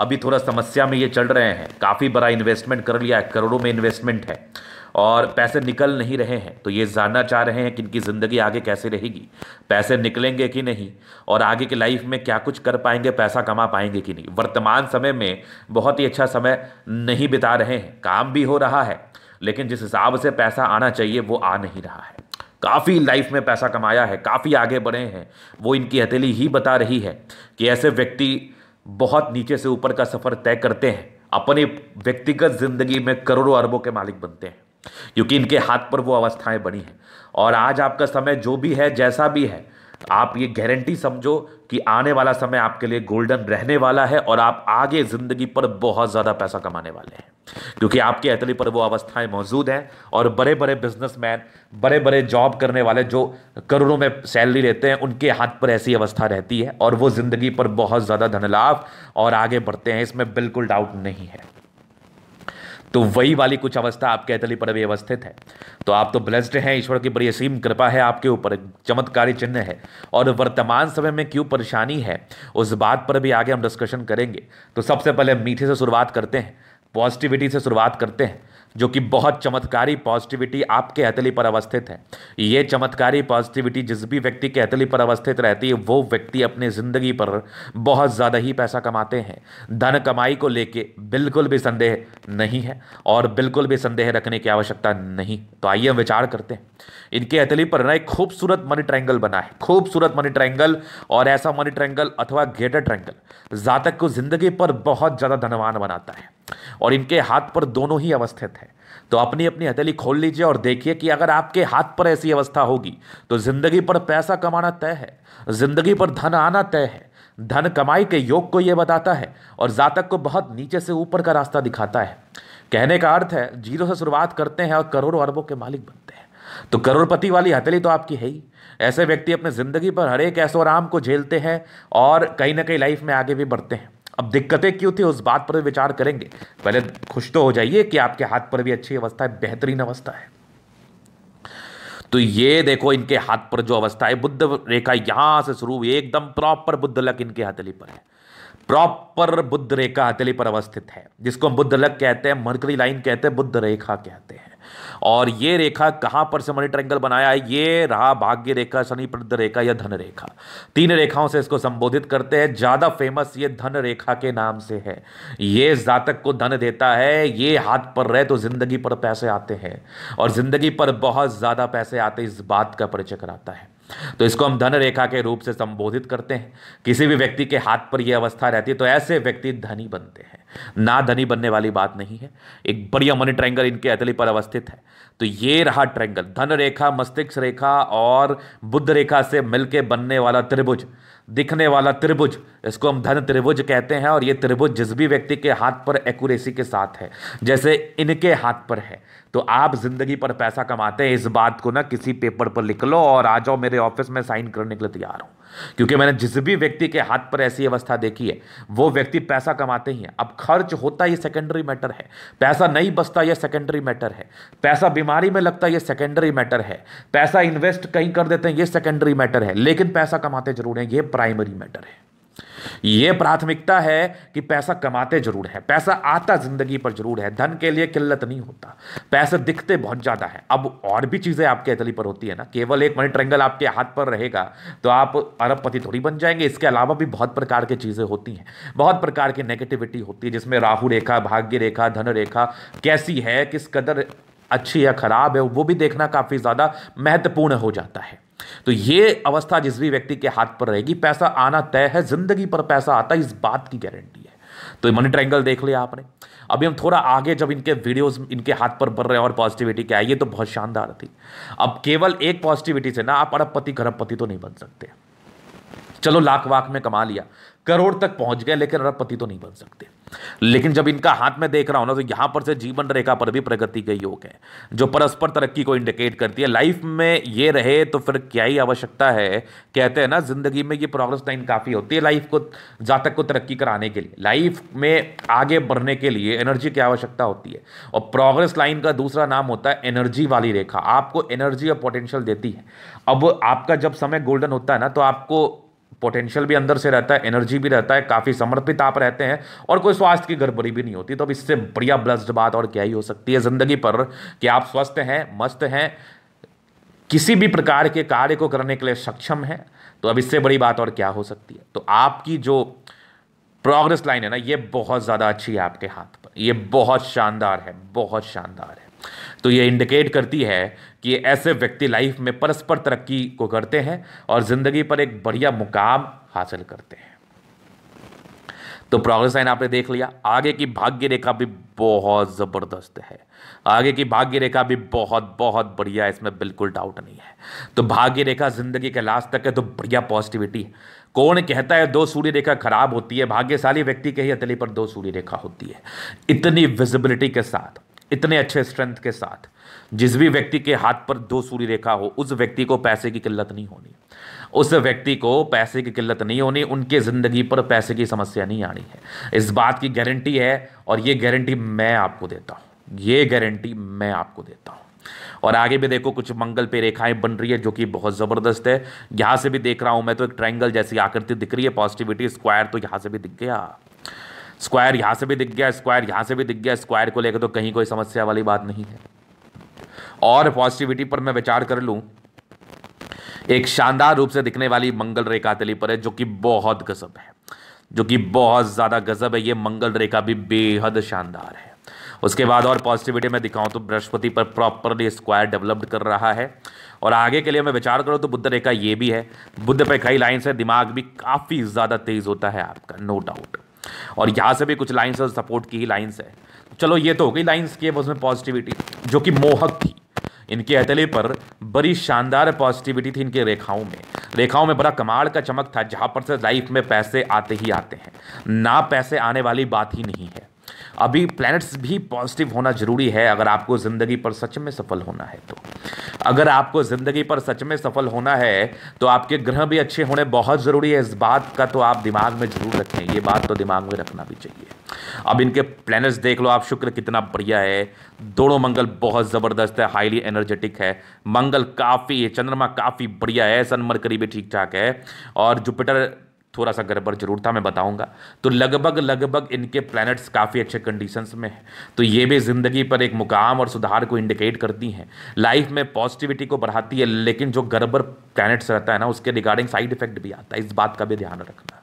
अभी थोड़ा समस्या में ये चल रहे हैं काफ़ी बड़ा इन्वेस्टमेंट कर लिया है करोड़ों में इन्वेस्टमेंट है और पैसे निकल नहीं रहे हैं तो ये जानना चाह रहे हैं कि इनकी ज़िंदगी आगे कैसे रहेगी पैसे निकलेंगे कि नहीं और आगे की लाइफ में क्या कुछ कर पाएंगे पैसा कमा पाएंगे कि नहीं वर्तमान समय में बहुत ही अच्छा समय नहीं बिता रहे हैं काम भी हो रहा है लेकिन जिस हिसाब से पैसा आना चाहिए वो आ नहीं रहा है काफ़ी लाइफ में पैसा कमाया है काफ़ी आगे बढ़े हैं वो इनकी हथेली ही बता रही है कि ऐसे व्यक्ति बहुत नीचे से ऊपर का सफ़र तय करते हैं अपने व्यक्तिगत ज़िंदगी में करोड़ों अरबों के मालिक बनते हैं क्योंकि इनके हाथ पर वो अवस्थाएं बनी हैं और आज आपका समय जो भी है जैसा भी है आप ये गारंटी समझो कि आने वाला समय आपके लिए गोल्डन रहने वाला है और आप आगे ज़िंदगी पर बहुत ज़्यादा पैसा कमाने वाले हैं क्योंकि आपके अतली पर वो अवस्थाएं मौजूद हैं और बड़े बड़े बिजनेसमैन बड़े बड़े जॉब करने वाले जो करोड़ों में सैलरी लेते हैं उनके हाथ पर ऐसी अवस्था रहती है और वो ज़िंदगी पर बहुत ज़्यादा धन लाभ और आगे बढ़ते हैं इसमें बिल्कुल डाउट नहीं है तो वही वाली कुछ अवस्था आपके अतली पर अवस्थित है तो आप तो ब्लेस्ड हैं ईश्वर की बड़ी असीम कृपा है आपके ऊपर चमत्कारी चिन्ह है और वर्तमान समय में क्यों परेशानी है उस बात पर भी आगे हम डिस्कशन करेंगे तो सबसे पहले मीठे से शुरुआत करते हैं पॉजिटिविटी से शुरुआत करते हैं जो कि बहुत चमत्कारी पॉजिटिविटी आपके हथेली पर अवस्थित है ये चमत्कारी पॉजिटिविटी जिस भी व्यक्ति के हथेली पर अवस्थित रहती है वो व्यक्ति अपनी ज़िंदगी पर बहुत ज़्यादा ही पैसा कमाते हैं धन कमाई को लेके बिल्कुल भी संदेह नहीं है और बिल्कुल भी संदेह रखने की आवश्यकता नहीं तो आइए हम विचार करते हैं इनके हथेली पर ना एक खूबसूरत मनी ट्रैंगल बना है खूबसूरत मनी ट्रैंगल और ऐसा मनी ट्रैंगल अथवा ग्रेटर ट्रैंगल जातक को जिंदगी पर बहुत ज़्यादा धनवान बनाता है और इनके हाथ पर दोनों ही अवस्थित हैं तो अपनी अपनी हथेली खोल लीजिए और देखिए कि अगर आपके हाथ पर ऐसी अवस्था होगी तो ज़िंदगी पर पैसा कमाना तय है ज़िंदगी पर धन आना तय है धन कमाई के योग को यह बताता है और जातक को बहुत नीचे से ऊपर का रास्ता दिखाता है कहने का अर्थ है जीरो से शुरुआत करते हैं और करोड़ों अरबों के मालिक बनते हैं तो करोड़पति वाली हथेली तो आपकी है ही ऐसे व्यक्ति अपने ज़िंदगी पर हर एक ऐसो आराम को झेलते हैं और कहीं ना कहीं लाइफ में आगे भी बढ़ते हैं अब दिक्कतें क्यों थी उस बात पर भी विचार करेंगे पहले खुश तो हो जाइए कि आपके हाथ पर भी अच्छी अवस्था है बेहतरीन अवस्था है तो ये देखो इनके हाथ पर जो अवस्था है बुद्ध रेखा यहां से शुरू हुई एकदम प्रॉपर बुद्ध लक इनके हथेली पर है प्रॉपर बुद्ध रेखा हथेली पर अवस्थित है जिसको हम बुद्ध लक कहते हैं मरकरी लाइन कहते हैं बुद्ध रेखा कहते हैं और ये रेखा कहां पर से मनी ट्रैंगल बनाया है ये रहा भाग्य रेखा शनि प्रद रेखा या धन रेखा तीन रेखाओं से इसको संबोधित करते हैं ज़्यादा फेमस ये धन रेखा के नाम से है ये जातक को धन देता है ये हाथ पर रहे तो ज़िंदगी पर पैसे आते हैं और ज़िंदगी पर बहुत ज़्यादा पैसे आते इस बात का परिचय कराता है तो इसको हम धन रेखा के रूप से संबोधित करते हैं किसी भी व्यक्ति के हाथ पर यह अवस्था रहती है तो ऐसे व्यक्ति धनी बनते हैं ना धनी बनने वाली बात नहीं है एक बढ़िया मनी ट्रायंगल इनके अतली पर अवस्थित है तो ये रहा ट्रैंगल धन रेखा मस्तिष्क रेखा और बुद्ध रेखा से मिलके बनने वाला त्रिभुज दिखने वाला त्रिभुज इसको हम धन त्रिभुज कहते हैं और ये त्रिभुज जिस भी व्यक्ति के हाथ पर एक्यूरेसी के साथ है जैसे इनके हाथ पर है तो आप ज़िंदगी पर पैसा कमाते हैं इस बात को ना किसी पेपर पर लिख लो और आ जाओ मेरे ऑफिस में साइन करने के लिए तैयार हूं क्योंकि मैंने जिस भी व्यक्ति के हाथ पर ऐसी अवस्था देखी है वो व्यक्ति पैसा कमाते ही है अब खर्च होता यह सेकेंडरी मैटर है पैसा नहीं बचता यह सेकेंडरी मैटर है पैसा बीमारी में लगता यह सेकेंडरी मैटर है पैसा इन्वेस्ट कहीं कर देते हैं यह सेकेंडरी मैटर है लेकिन पैसा कमाते जरूर है यह प्राइमरी मैटर है यह प्राथमिकता है कि पैसा कमाते जरूर है पैसा आता जिंदगी पर जरूर है धन के लिए किल्लत नहीं होता पैसे दिखते बहुत ज़्यादा है अब और भी चीज़ें आपके अतली पर होती है ना केवल एक मनी ट्रेंगल आपके हाथ पर रहेगा तो आप अरबपति थोड़ी बन जाएंगे इसके अलावा भी बहुत प्रकार की चीज़ें होती हैं बहुत प्रकार की नेगेटिविटी होती है जिसमें राहु रेखा भाग्य रेखा धन रेखा कैसी है किस कदर अच्छी या खराब है वो भी देखना काफ़ी ज़्यादा महत्वपूर्ण हो जाता है तो ये अवस्था जिस भी व्यक्ति के हाथ पर रहेगी पैसा आना तय है जिंदगी पर पैसा आता इस बात की गारंटी है तो मनी ट्रायंगल देख लिया आपने अभी हम थोड़ा आगे जब इनके वीडियोस इनके हाथ पर बढ़ रहे हैं और पॉजिटिविटी क्या है ये तो बहुत शानदार थी अब केवल एक पॉजिटिविटी से ना आप अरबपति पति तो नहीं बन सकते चलो लाख वाख में कमा लिया करोड़ तक पहुंच गए लेकिन अरबपति तो नहीं बन सकते लेकिन जब इनका हाथ में देख रहा हूं ना तो यहां पर से जीवन रेखा पर भी प्रगति के योग है जो परस्पर तरक्की को इंडिकेट करती है लाइफ में ये रहे तो फिर क्या ही आवश्यकता है कहते हैं ना जिंदगी में ये प्रोग्रेस लाइन काफ़ी होती है लाइफ को जातक को तरक्की कराने के लिए लाइफ में आगे बढ़ने के लिए एनर्जी की आवश्यकता होती है और प्रोग्रेस लाइन का दूसरा नाम होता है एनर्जी वाली रेखा आपको एनर्जी और पोटेंशियल देती है अब आपका जब समय गोल्डन होता है ना तो आपको पोटेंशियल भी अंदर से रहता है एनर्जी भी रहता है काफ़ी समर्पित आप रहते हैं और कोई स्वास्थ्य की गड़बड़ी भी नहीं होती तो अब इससे बढ़िया ब्लस्ड बात और क्या ही हो सकती है ज़िंदगी पर कि आप स्वस्थ हैं मस्त हैं किसी भी प्रकार के कार्य को करने के लिए सक्षम हैं तो अब इससे बड़ी बात और क्या हो सकती है तो आपकी जो प्रोग्रेस लाइन है ना ये बहुत ज़्यादा अच्छी है आपके हाथ पर ये बहुत शानदार है बहुत शानदार है तो ये इंडिकेट करती है कि ऐसे व्यक्ति लाइफ में परस्पर तरक्की को करते हैं और ज़िंदगी पर एक बढ़िया मुकाम हासिल करते हैं तो प्रोग्रेस साइन आपने देख लिया आगे की भाग्य रेखा भी बहुत ज़बरदस्त है आगे की भाग्य रेखा भी बहुत बहुत बढ़िया इसमें बिल्कुल डाउट नहीं है तो भाग्य रेखा ज़िंदगी के लास्ट तक है तो बढ़िया पॉजिटिविटी कौन कहता है दो सूर्य रेखा खराब होती है भाग्यशाली व्यक्ति के ही अतली पर दो सूर्य रेखा होती है इतनी विजिबिलिटी के साथ इतने अच्छे स्ट्रेंथ के साथ जिस भी व्यक्ति के हाथ पर दो सूर्य रेखा हो उस व्यक्ति को पैसे की किल्लत नहीं होनी उस व्यक्ति को पैसे की किल्लत नहीं होनी उनके ज़िंदगी पर पैसे की समस्या नहीं आनी है इस बात की गारंटी है और ये गारंटी मैं आपको देता हूँ ये गारंटी मैं आपको देता हूँ और आगे भी देखो कुछ मंगल पे रेखाएं बन रही है जो कि बहुत ज़बरदस्त है यहाँ से भी देख रहा हूँ मैं तो एक ट्रायंगल जैसी आकृति दिख रही है पॉजिटिविटी स्क्वायर तो यहाँ से भी दिख गया स्क्वायर यहां से भी दिख गया स्क्वायर यहां से भी दिख गया स्क्वायर को लेकर तो कहीं कोई समस्या वाली बात नहीं है और पॉजिटिविटी पर मैं विचार कर लू एक शानदार रूप से दिखने वाली मंगल रेखा तली पर है जो कि बहुत गजब है जो कि बहुत ज़्यादा गजब है ये मंगल रेखा भी बेहद शानदार है उसके बाद और पॉजिटिविटी में दिखाऊं तो बृहस्पति पर प्रॉपरली स्क्वायर डेवलप्ड कर रहा है और आगे के लिए मैं विचार करूं तो बुद्ध रेखा ये भी है बुद्ध पे कई लाइन है दिमाग भी काफ़ी ज़्यादा तेज़ होता है आपका नो डाउट और यहाँ से भी कुछ लाइन्स और सपोर्ट की ही लाइन्स है चलो ये तो हो गई लाइन्स की उसमें पॉजिटिविटी जो कि मोहक थी इनके अतले पर बड़ी शानदार पॉजिटिविटी थी इनके रेखाओं में रेखाओं में बड़ा कमाड़ का चमक था जहाँ पर से लाइफ में पैसे आते ही आते हैं ना पैसे आने वाली बात ही नहीं है अभी प्लैनेट्स भी पॉजिटिव होना ज़रूरी है अगर आपको ज़िंदगी पर सच में सफल होना है तो अगर आपको ज़िंदगी पर सच में सफल होना है तो आपके ग्रह भी अच्छे होने बहुत ज़रूरी है इस बात का तो आप दिमाग में ज़रूर रखें ये बात तो दिमाग में रखना भी चाहिए अब इनके प्लैनेट्स देख लो आप शुक्र कितना बढ़िया है दोनों मंगल बहुत ज़बरदस्त है हाईली एनर्जेटिक है मंगल काफ़ी है चंद्रमा काफ़ी बढ़िया है सनमर करीबी भी ठीक ठाक है और जुपिटर थोड़ा सा गड़बड़ जरूर था मैं बताऊंगा तो लगभग लगभग इनके प्लैनेट्स काफ़ी अच्छे कंडीशंस में हैं तो ये भी ज़िंदगी पर एक मुकाम और सुधार को इंडिकेट करती हैं लाइफ में पॉजिटिविटी को बढ़ाती है लेकिन जो गड़बड़ प्लैनेट्स रहता है ना उसके रिगार्डिंग साइड इफेक्ट भी आता है इस बात का भी ध्यान रखना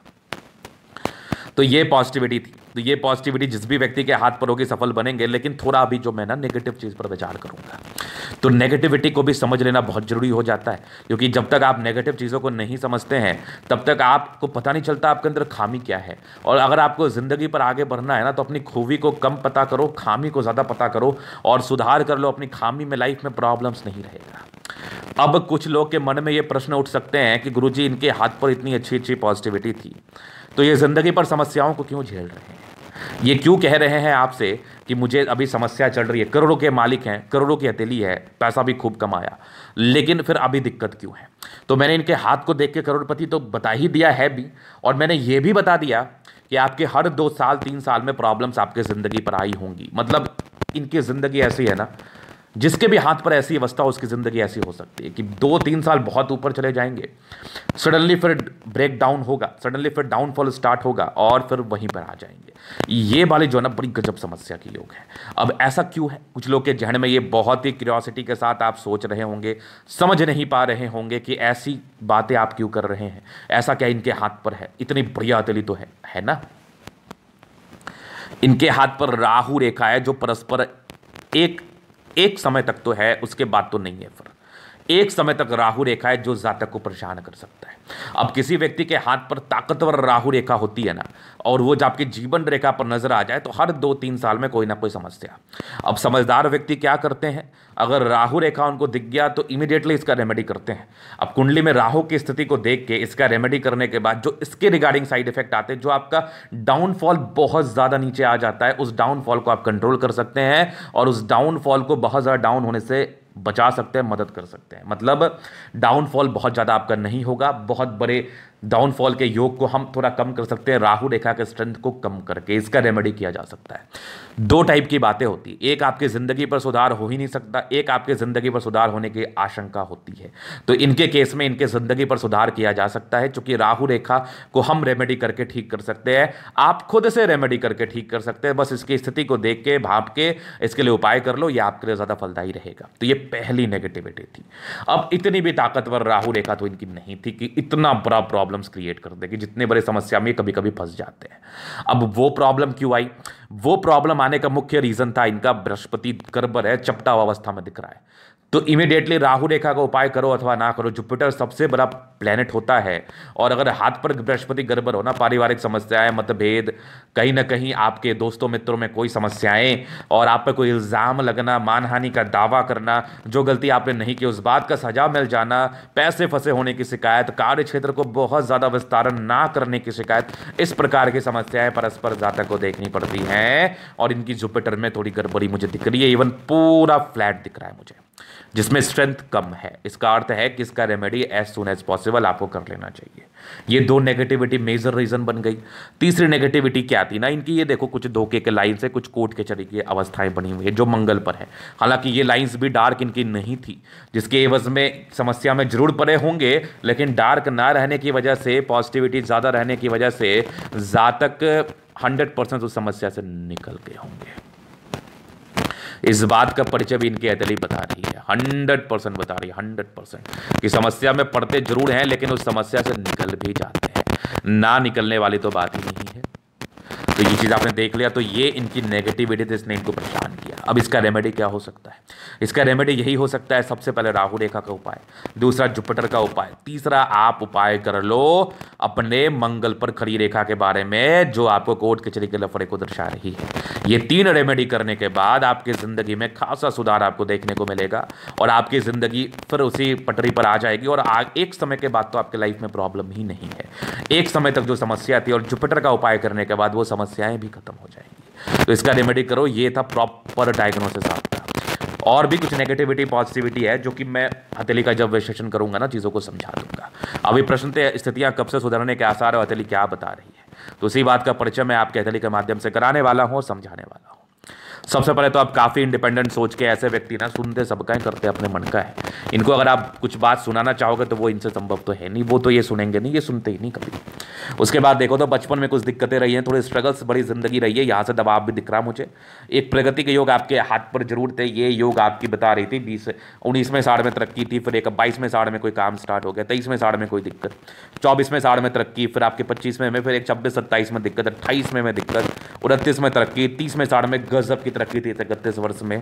तो ये पॉजिटिविटी थी तो ये पॉजिटिविटी जिस भी व्यक्ति के हाथ पर होगी सफल बनेंगे लेकिन थोड़ा अभी जो मैं ना नेगेटिव चीज़ पर विचार करूँगा तो नेगेटिविटी को भी समझ लेना बहुत ज़रूरी हो जाता है क्योंकि जब तक आप नेगेटिव चीज़ों को नहीं समझते हैं तब तक आपको पता नहीं चलता आपके अंदर खामी क्या है और अगर आपको ज़िंदगी पर आगे बढ़ना है ना तो अपनी खूबी को कम पता करो खामी को ज़्यादा पता करो और सुधार कर लो अपनी खामी में लाइफ में प्रॉब्लम्स नहीं रहेगा अब कुछ लोग के मन में ये प्रश्न उठ सकते हैं कि गुरुजी इनके हाथ पर इतनी अच्छी अच्छी पॉजिटिविटी थी तो ये ज़िंदगी पर समस्याओं को क्यों झेल रहे हैं ये क्यों कह रहे हैं आपसे कि मुझे अभी समस्या चल रही है करोड़ों के मालिक हैं करोड़ों की हथेली है पैसा भी खूब कमाया लेकिन फिर अभी दिक्कत क्यों है तो मैंने इनके हाथ को देख के करोड़पति तो बता ही दिया है भी और मैंने ये भी बता दिया कि आपके हर दो साल तीन साल में प्रॉब्लम्स आपके ज़िंदगी पर आई होंगी मतलब इनकी ज़िंदगी ऐसी है ना जिसके भी हाथ पर ऐसी अवस्था हो उसकी ज़िंदगी ऐसी हो सकती है कि दो तीन साल बहुत ऊपर चले जाएंगे सडनली फिर ब्रेक डाउन होगा सडनली फिर डाउनफॉल स्टार्ट होगा और फिर वहीं पर आ जाएंगे ये वाले जो है ना बड़ी गजब समस्या के योग है अब ऐसा क्यों है कुछ लोग के जहन में ये बहुत ही क्यूरियोसिटी के साथ आप सोच रहे होंगे समझ नहीं पा रहे होंगे कि ऐसी बातें आप क्यों कर रहे हैं ऐसा क्या इनके हाथ पर है इतनी बढ़िया अतली तो है है ना इनके हाथ पर राहु रेखा है जो परस्पर एक एक समय तक तो है उसके बाद तो नहीं है फर्क एक समय तक राहु रेखा है जो जातक को परेशान कर सकता है अब किसी व्यक्ति के हाथ पर ताकतवर राहु रेखा होती है ना और वो जब आपकी जीवन रेखा पर नजर आ जाए तो हर दो तीन साल में कोई ना कोई समस्या अब समझदार व्यक्ति क्या करते हैं अगर राहु रेखा उनको दिख गया तो इमीडिएटली इसका रेमेडी करते हैं अब कुंडली में राहु की स्थिति को देख के इसका रेमेडी करने के बाद जो इसके रिगार्डिंग साइड इफेक्ट आते हैं जो आपका डाउनफॉल बहुत ज़्यादा नीचे आ जाता है उस डाउनफॉल को आप कंट्रोल कर सकते हैं और उस डाउनफॉल को बहुत ज़्यादा डाउन होने से बचा सकते हैं मदद कर सकते हैं मतलब डाउनफॉल बहुत ज़्यादा आपका नहीं होगा बहुत बड़े डाउनफॉल के योग को हम थोड़ा कम कर सकते हैं राहु रेखा के स्ट्रेंथ को कम करके इसका रेमेडी किया जा सकता है दो टाइप की बातें होती एक आपकी ज़िंदगी पर सुधार हो ही नहीं सकता एक आपकी ज़िंदगी पर सुधार होने की आशंका होती है तो इनके केस में इनके ज़िंदगी पर सुधार किया जा सकता है चूंकि राहु रेखा को हम रेमेडी करके ठीक कर सकते हैं आप खुद से रेमेडी करके ठीक कर सकते हैं बस इसकी स्थिति को देख के भाप के इसके लिए उपाय कर लो ये आपके लिए ज़्यादा फलदायी रहेगा तो ये पहली नेगेटिविटी थी अब इतनी भी ताकतवर राहु रेखा तो इनकी नहीं थी कि इतना बड़ा प्रॉब्लम प्रॉब्लम्स क्रिएट कर देगी जितने बड़े समस्या में कभी कभी फंस जाते हैं अब वो प्रॉब्लम क्यों आई वो प्रॉब्लम आने का मुख्य रीज़न था इनका बृहस्पति गर्भ है चपटा अवस्था में दिख रहा है तो इमीडिएटली राहु रेखा का उपाय करो अथवा ना करो जुपिटर सबसे बड़ा प्लेनेट होता है और अगर हाथ पर बृहस्पति गड़बड़ होना पारिवारिक समस्याएं मतभेद कहीं ना कहीं आपके दोस्तों मित्रों में कोई समस्याएं और आप पर कोई इल्ज़ाम लगना मानहानि का दावा करना जो गलती आपने नहीं की उस बात का सजा मिल जाना पैसे फंसे होने की शिकायत कार्य क्षेत्र को बहुत ज़्यादा विस्तारण ना करने की शिकायत इस प्रकार की समस्याएं परस्पर जातक को देखनी पड़ती हैं और इनकी जुपिटर में थोड़ी गड़बड़ी मुझे दिख रही है इवन पूरा फ्लैट दिख रहा है मुझे जिसमें स्ट्रेंथ कम है इसका अर्थ है कि इसका remedy as soon as possible आपको कर लेना चाहिए ये दो नेगेटिविटी मेजर रीज़न बन गई तीसरी नेगेटिविटी क्या थी ना इनकी ये देखो कुछ धोखे के लाइन से कुछ कोट के चरी की अवस्थाएं बनी हुई है जो मंगल पर है हालांकि ये लाइन्स भी डार्क इनकी नहीं थी जिसके एवज में समस्या में जरूर पड़े होंगे लेकिन डार्क ना रहने की वजह से पॉजिटिविटी ज़्यादा रहने की वजह से जातक हंड्रेड परसेंट उस समस्या से निकल गए होंगे इस बात का परिचय भी इनकी अदली बता रही है हंड्रेड परसेंट बता रही है हंड्रेड परसेंट कि समस्या में पड़ते जरूर हैं लेकिन उस समस्या से निकल भी जाते हैं ना निकलने वाली तो बात ही नहीं तो ये चीज़ आपने देख लिया तो ये इनकी नेगेटिविटी थी तो इसने इनको परेशान किया अब इसका रेमेडी क्या हो सकता है इसका रेमेडी यही हो सकता है सबसे पहले राहु रेखा का उपाय दूसरा जुपिटर का उपाय तीसरा आप उपाय कर लो अपने मंगल पर खड़ी रेखा के बारे में जो आपको कोर्ट कचहरी के लफड़े को दर्शा रही है ये तीन रेमेडी करने के बाद आपकी ज़िंदगी में खासा सुधार आपको देखने को मिलेगा और आपकी ज़िंदगी फिर उसी पटरी पर आ जाएगी और एक समय के बाद तो आपके लाइफ में प्रॉब्लम ही नहीं है एक समय तक जो समस्या थी और जुपिटर का उपाय करने के बाद वो समस्या समस्याएं भी खत्म हो जाएंगी तो इसका रेमेडी करो ये था प्रॉपर डायग्नोसिस आपका और भी कुछ नेगेटिविटी पॉजिटिविटी है जो कि मैं हथेली का जब विश्लेषण करूंगा ना चीज़ों को समझा दूंगा अभी प्रश्न स्थितियाँ कब से सुधरने के आसार और हथेली क्या बता रही है तो उसी बात का परिचय मैं आपके हथेली के माध्यम से कराने वाला हूँ समझाने वाला हूँ सबसे पहले तो आप काफ़ी इंडिपेंडेंट सोच के ऐसे व्यक्ति ना सुनते सबका है करते अपने मन का है इनको अगर आप कुछ बात सुनाना चाहोगे तो वो इनसे संभव तो है नहीं वो तो ये सुनेंगे नहीं ये सुनते ही नहीं कभी उसके बाद देखो तो बचपन में कुछ दिक्कतें रही हैं थोड़ी स्ट्रगल्स बड़ी ज़िंदगी रही है यहाँ से दबाव भी दिख रहा मुझे एक प्रगति के योग आपके हाथ पर जरूर थे ये योग आपकी बता रही थी बीस उन्नीसवें साढ़ में तरक्की थी फिर एक बाईसवें साढ़ में कोई काम स्टार्ट हो गया तेईसवें साढ़ में कोई दिक्कत चौबीसवें साढ़ में तरक्की फिर आपके पच्चीसवें में फिर एक छब्बीस सत्ताईस में दिक्कत अट्ठाईसवें में दिक्कत उनतीस में तरक्की तीसवें साढ़ में गजब की तरक्की थी इकतीस वर्ष में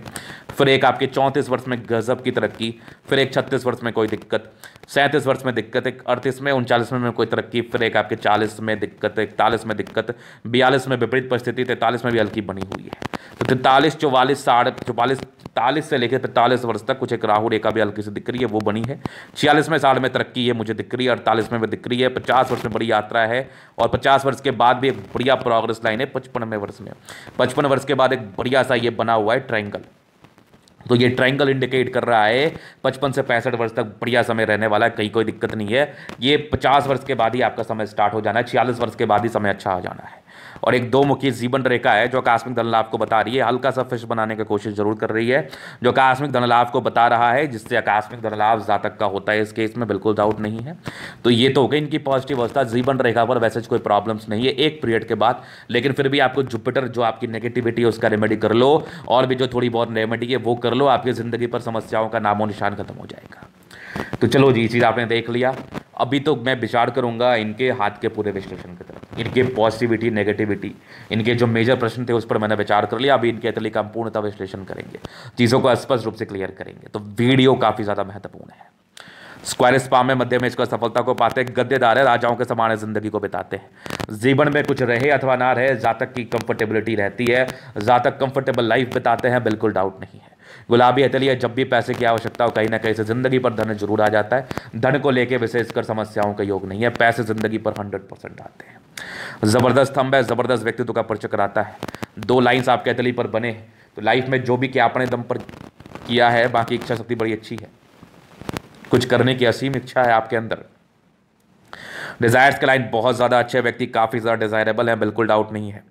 फिर एक आपके चौंतीस वर्ष में गजब की तरक्की फिर एक छत्तीस वर्ष में कोई दिक्कत सैंतीस वर्ष में दिक्कत एक अड़तीस में उनचालीस में, में कोई तरक्की फिर एक आपके चालीस में दिक्कत इकतालीस में दिक्कत बयालीस में विपरीत परिस्थिति तैंतालीस में भी हल्की बनी हुई है तो तैंतालीस चौवालीस साढ़े चौवालीस तालीस से लेकर पैंतालीस वर्ष तक कुछ एक राहु रेखा भी हल्की से दिख रही है वो बनी है छियालीस में साल में तरक्की है मुझे दिख रही है अड़तालीस में दिख रही है पचास वर्ष में बड़ी यात्रा है और पचास वर्ष के बाद भी एक बढ़िया प्रोग्रेस लाइन है पचपनवें वर्ष में पचपन वर्ष के बाद एक बढ़िया सा ये बना हुआ है ट्राइंगल तो ये ट्रायंगल इंडिकेट कर रहा है पचपन से पैंसठ वर्ष तक बढ़िया समय रहने वाला है कहीं कोई दिक्कत नहीं है ये पचास वर्ष के बाद ही आपका समय स्टार्ट हो जाना है छियालीस वर्ष के बाद ही समय अच्छा हो जाना है और एक दो मुखी जीवन रेखा है जो आकस्मिक धन लाभ को बता रही है हल्का सा फिश बनाने की कोशिश जरूर कर रही है जो आकस्मिक धन लाभ को बता रहा है जिससे आकस्मिक धन लाभ जातक का होता है इस केस में बिल्कुल डाउट नहीं है तो ये तो हो गई इनकी पॉजिटिव अवस्था जीवन रेखा पर वैसे कोई प्रॉब्लम्स नहीं है एक पीरियड के बाद लेकिन फिर भी आपको जुपिटर जो आपकी नेगेटिविटी है उसका रेमेडी कर लो और भी जो थोड़ी बहुत रेमेडी है वो कर लो आपकी ज़िंदगी पर समस्याओं का नामो निशान खत्म हो जाएगा तो चलो जी चीज़ आपने देख लिया अभी तो मैं विचार करूंगा इनके हाथ के पूरे विश्लेषण की तरफ इनके पॉजिटिविटी नेगेटिविटी इनके जो मेजर प्रश्न थे उस पर मैंने विचार कर लिया अभी इनके अतली का पूर्णता विश्लेषण करेंगे चीज़ों को स्पष्ट रूप से क्लियर करेंगे तो वीडियो काफ़ी ज़्यादा महत्वपूर्ण है स्क्वायर स्पा में मध्य में इसका सफलता को पाते हैं गद्देदार है राजाओं के समान जिंदगी को बिताते हैं जीवन में कुछ रहे अथवा ना रहे जातक की कंफर्टेबिलिटी रहती है जातक कंफर्टेबल लाइफ बिताते हैं बिल्कुल डाउट नहीं है गुलाबी हथेलियाँ जब भी पैसे की आवश्यकता हो कहीं ना कहीं से ज़िंदगी पर धन जरूर आ जाता है धन को लेकर विशेषकर समस्याओं का योग नहीं है पैसे ज़िंदगी पर हंड्रेड परसेंट आते हैं ज़बरदस्त स्तंभ है ज़बरदस्त व्यक्तित्व तो का परिचय कराता है दो लाइन्स आपके हथेली पर बने तो लाइफ में जो भी क्या अपने दम पर किया है बाकी इच्छा शक्ति बड़ी अच्छी है कुछ करने की असीम इच्छा है आपके अंदर डिज़ायर्स के लाइन बहुत ज़्यादा अच्छे व्यक्ति काफ़ी ज़्यादा डिज़ायरेबल है बिल्कुल डाउट नहीं है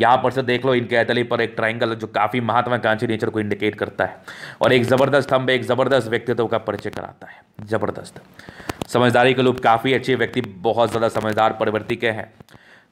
यहाँ पर से देख लो इनके अतली पर एक ट्राइंगल जो काफ़ी महत्वाकांक्षी नेचर को इंडिकेट करता है और एक ज़बरदस्त स्तंभ एक ज़बरदस्त व्यक्तित्व का परिचय कराता है ज़बरदस्त समझदारी के लोग काफ़ी अच्छे व्यक्ति बहुत ज़्यादा समझदार प्रवृत्ति के हैं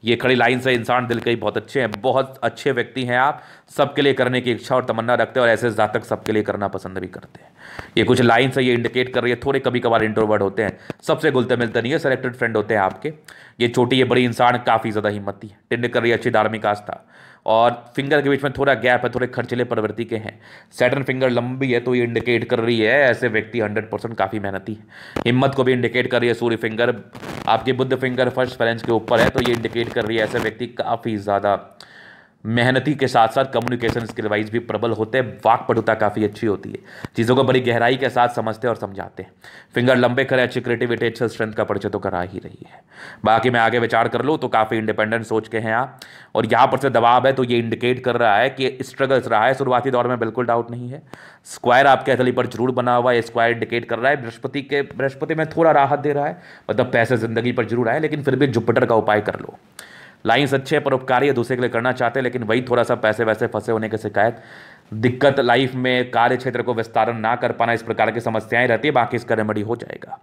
ये खड़ी लाइन से इंसान दिल के ही बहुत अच्छे हैं बहुत अच्छे व्यक्ति हैं आप सबके लिए करने की इच्छा और तमन्ना रखते हैं और ऐसे जातक सबके लिए करना पसंद भी करते हैं ये कुछ लाइन से ये इंडिकेट कर रही है थोड़े कभी कभार इंट्रोवर्ड होते हैं सबसे घुलते मिलते नहीं है सेलेक्टेड फ्रेंड होते हैं आपके ये छोटी ये बड़ी इंसान काफ़ी ज़्यादा हिम्मती है टेंड कर रही है अच्छी धार्मिक आस्था और फिंगर के बीच में थोड़ा गैप है थोड़े खर्चले प्रवृत्ति के हैं सैटर्न फिंगर लंबी है तो ये इंडिकेट कर रही है ऐसे व्यक्ति हंड्रेड परसेंट काफ़ी मेहनती है हिम्मत को भी इंडिकेट कर रही है सूर्य फिंगर आपके बुद्ध फिंगर फर्स्ट फैलेंस के ऊपर है तो ये इंडिकेट कर रही है ऐसे व्यक्ति काफ़ी ज़्यादा मेहनती के साथ साथ कम्युनिकेशन स्किल वाइज भी प्रबल होते हैं वाकपटुता काफ़ी अच्छी होती है चीज़ों को बड़ी गहराई के साथ समझते और समझाते हैं फिंगर लंबे करें अच्छी क्रिएटिविटी अच्छे स्ट्रेंथ का परिचय तो करा ही रही है बाकी मैं आगे विचार कर लूँ तो काफ़ी इंडिपेंडेंट सोच के हैं आप और यहाँ पर से दबाव है तो ये इंडिकेट कर रहा है कि स्ट्रगल्स रहा है शुरुआती दौर में बिल्कुल डाउट नहीं है स्क्वायर आपके असली पर जरूर बना हुआ है स्क्वायर इंडिकेट कर रहा है बृहस्पति के बृहस्पति में थोड़ा राहत दे रहा है मतलब पैसे ज़िंदगी पर जरूर आए लेकिन फिर भी जुपिटर का उपाय कर लो लाइन्स अच्छे परोपकारी है दूसरे के लिए करना चाहते हैं लेकिन वही थोड़ा सा पैसे वैसे फंसे होने की शिकायत दिक्कत लाइफ में कार्य क्षेत्र को विस्तारण ना कर पाना इस प्रकार की समस्याएं रहती है बाकी इसका रेमेडी हो जाएगा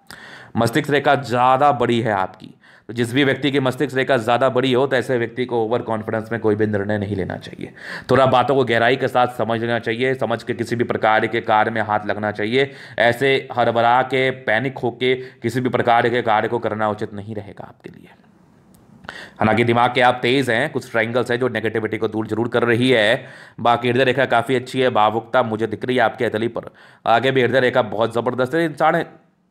मस्तिष्क रेखा ज़्यादा बड़ी है आपकी तो जिस भी व्यक्ति की मस्तिष्क रेखा ज़्यादा बड़ी हो तो ऐसे व्यक्ति को ओवर कॉन्फिडेंस में कोई भी निर्णय नहीं लेना चाहिए थोड़ा बातों को गहराई के साथ समझ लेना चाहिए समझ के किसी भी प्रकार के कार्य में हाथ लगना चाहिए ऐसे हड़बड़ा के पैनिक होके किसी भी प्रकार के कार्य को करना उचित नहीं रहेगा आपके लिए हालांकि दिमाग के आप तेज़ हैं कुछ ट्राइंगल्स हैं जो नेगेटिविटी को दूर जरूर कर रही है बाकी हृदय रेखा काफ़ी अच्छी है भावुकता मुझे दिख रही है आपके अतली पर आगे भी हृदय रेखा बहुत ज़बरदस्त है इंसान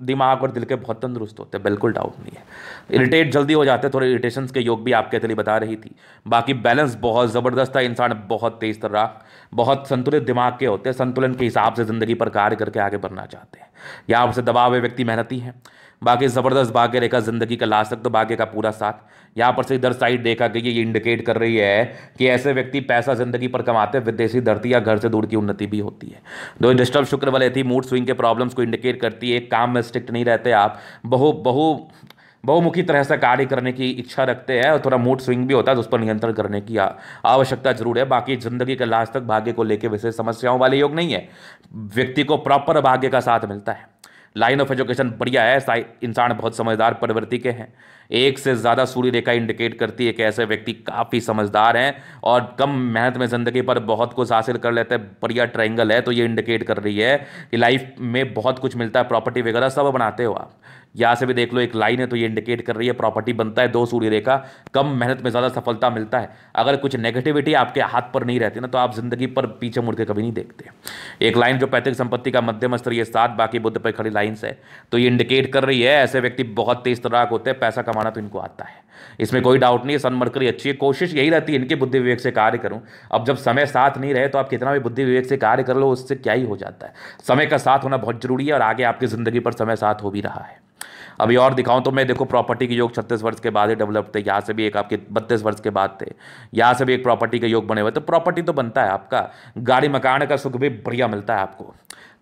दिमाग और दिल के बहुत तंदुरुस्त होते हैं बिल्कुल डाउट नहीं है इरिटेट जल्दी हो जाते हैं थोड़े इरिटेशन के योग भी आपके अतली बता रही थी बाकी बैलेंस बहुत ज़बरदस्त था इंसान बहुत तेज़ तर्राक बहुत संतुलित दिमाग के होते हैं संतुलन के हिसाब से ज़िंदगी पर कार्य करके आगे बढ़ना चाहते हैं या आपसे दबाव हुए व्यक्ति मेहनती हैं बाकी ज़बरदस्त भाग्य रेखा ज़िंदगी का ला सकते तो भाग्य का पूरा साथ यहाँ पर से इधर साइड देखा गई ये इंडिकेट कर रही है कि ऐसे व्यक्ति पैसा ज़िंदगी पर कमाते विदेशी धरती या घर से दूर की उन्नति भी होती है दो डिस्टर्ब शुक्र वाले थी मूड स्विंग के प्रॉब्लम्स को इंडिकेट करती है काम में स्ट्रिक्ट नहीं रहते आप बहु बहु बहुमुखी तरह से कार्य करने की इच्छा रखते हैं और थोड़ा मूड स्विंग भी होता है तो उस पर नियंत्रण करने की आवश्यकता जरूर है बाकी जिंदगी के लास्ट तक भाग्य को लेकर विशेष समस्याओं वाले योग नहीं है व्यक्ति को प्रॉपर भाग्य का साथ मिलता है लाइन ऑफ एजुकेशन बढ़िया है ऐसा इंसान बहुत समझदार प्रवृत्ति के हैं एक से ज़्यादा सूर्य रेखा इंडिकेट करती है कि ऐसे व्यक्ति काफ़ी समझदार हैं और कम मेहनत में ज़िंदगी पर बहुत कुछ हासिल कर लेते हैं बढ़िया ट्रायंगल है तो ये इंडिकेट कर रही है कि लाइफ में बहुत कुछ मिलता है प्रॉपर्टी वगैरह सब बनाते हो आप यहाँ से भी देख लो एक लाइन है तो ये इंडिकेट कर रही है प्रॉपर्टी बनता है दो सूर्य रेखा कम मेहनत में ज़्यादा सफलता मिलता है अगर कुछ नेगेटिविटी आपके हाथ पर नहीं रहती ना तो आप जिंदगी पर पीछे मुड़ के कभी नहीं देखते एक लाइन जो पैतृक संपत्ति का मध्यम स्तर ये सात बाकी बुद्ध पर खड़ी लाइन्स है तो ये इंडिकेट कर रही है ऐसे व्यक्ति बहुत तेज तराक होते हैं पैसा कमाना तो इनको आता है इसमें कोई डाउट नहीं है सनमरकरी अच्छी है कोशिश यही रहती है इनके बुद्धि विवेक से कार्य करूं अब जब समय साथ नहीं रहे तो आप कितना भी बुद्धि विवेक से कार्य कर लो उससे क्या ही हो जाता है समय का साथ होना बहुत जरूरी है और आगे आपकी ज़िंदगी पर समय साथ हो भी रहा है अभी और दिखाऊं तो मैं देखो प्रॉपर्टी के योग छत्तीस वर्ष के बाद ही डेवलप थे यहाँ से भी एक आपके बत्तीस वर्ष के बाद थे यहाँ से भी एक प्रॉपर्टी के योग बने हुए तो प्रॉपर्टी तो बनता है आपका गाड़ी मकान का सुख भी बढ़िया मिलता है आपको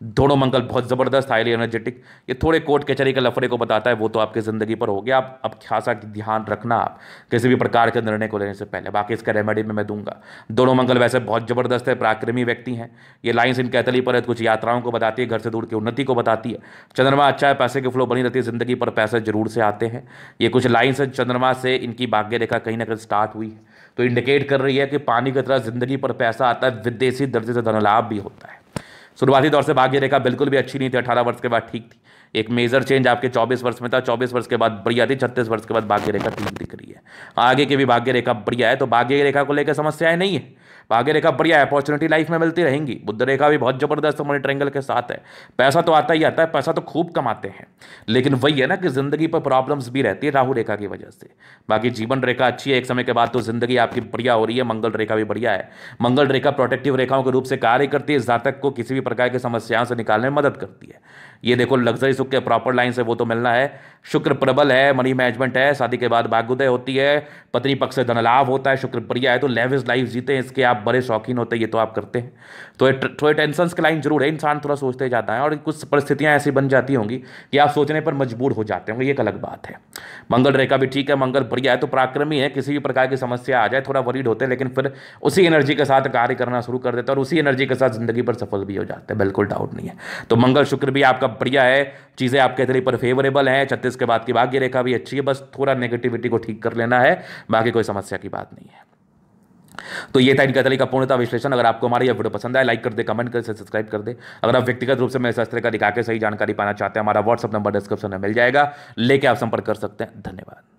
दोनों मंगल बहुत ज़बरदस्त हाईली एनर्जेटिक ये थोड़े कोर्ट कचहरी के लफड़े को बताता है वो तो आपकी ज़िंदगी पर हो गया आप अब खासा ध्यान रखना आप किसी भी प्रकार के निर्णय को लेने से पहले बाकी इसका रेमेडी में मैं दूंगा दोनों मंगल वैसे बहुत ज़बरदस्त है प्राक्रमी व्यक्ति हैं ये लाइन्स इन कैथली पर है कुछ यात्राओं को बताती है घर से दूर की उन्नति को बताती है चंद्रमा अच्छा है पैसे की फ्लो बनी रहती है ज़िंदगी पर पैसे जरूर से आते हैं ये कुछ लाइन्स है चंद्रमा से इनकी भाग्य रेखा कहीं ना कहीं स्टार्ट हुई है तो इंडिकेट कर रही है कि पानी की तरह ज़िंदगी पर पैसा आता है विदेशी दर्जे से धनलाभ भी होता है शुरुआती दौर से भाग्य रेखा बिल्कुल भी अच्छी नहीं थी अठारह वर्ष के बाद ठीक थी एक मेजर चेंज आपके चौबीस वर्ष में था चौबीस वर्ष के बाद बढ़िया थी छत्तीस वर्ष के बाद भाग्य रेखा ठीक दिख रही है आगे की भी भाग्य रेखा बढ़िया है तो भाग्य रेखा को लेकर समस्याएं नहीं है भाग्य रेखा बढ़िया है अपॉर्चुनिटी लाइफ में मिलती रहेंगी बुद्ध रेखा भी बहुत ज़बरदस्त मनी ट्रेंगल के साथ है पैसा तो आता ही आता है पैसा तो खूब कमाते हैं लेकिन वही है ना कि ज़िंदगी पर प्रॉब्लम्स भी रहती है राहु रेखा की वजह से बाकी जीवन रेखा अच्छी है एक समय के बाद तो ज़िंदगी आपकी बढ़िया हो रही है मंगल रेखा भी बढ़िया है मंगल रेखा प्रोटेक्टिव रेखाओं के रूप से कार्य करती है जातक को किसी भी प्रकार की समस्याओं से निकालने में मदद करती है ये देखो लग्जरी सुख के प्रॉपर लाइन से वो तो मिलना है शुक्र प्रबल है मनी मैनेजमेंट है शादी के बाद भाग्योदय होती है पत्नी पक्ष से धन लाभ होता है शुक्र प्रिय है तो लेविज लाइफ जीते हैं इसके आप बड़े शौकीन होते हैं ये तो आप करते हैं तो थोड़े टेंशन तो के लाइन जरूर है इंसान थोड़ा सोचते जाता है और कुछ परिस्थितियाँ ऐसी बन जाती होंगी कि आप सोचने पर मजबूर हो जाते होंगे ये एक अलग बात है मंगल रेखा भी ठीक है मंगल बढ़िया है तो पराक्रमी है किसी भी प्रकार की समस्या आ जाए थोड़ा वरीड होते हैं लेकिन फिर उसी एनर्जी के साथ कार्य करना शुरू कर देते हैं और उसी एनर्जी के साथ जिंदगी पर सफल भी हो जाते हैं बिल्कुल डाउट नहीं है तो मंगल शुक्र भी आपका बढ़िया है चीज़ें आपके लिए पर फेवरेबल हैं छत्तीस उसके बाद की भाग्य रेखा भी अच्छी है बस थोड़ा नेगेटिविटी को ठीक कर लेना है बाकी कोई समस्या की बात नहीं है तो ये था इनका तरीका पूर्णता विश्लेषण अगर आपको हमारी यह वीडियो पसंद आए लाइक कर दे कमेंट कर सब्सक्राइब कर दे अगर आप व्यक्तिगत रूप से मेरे शास्त्र का दिखा के सही जानकारी पाना चाहते हैं हमारा व्हाट्सअप नंबर डिस्क्रिप्शन में मिल जाएगा लेके आप संपर्क कर सकते हैं धन्यवाद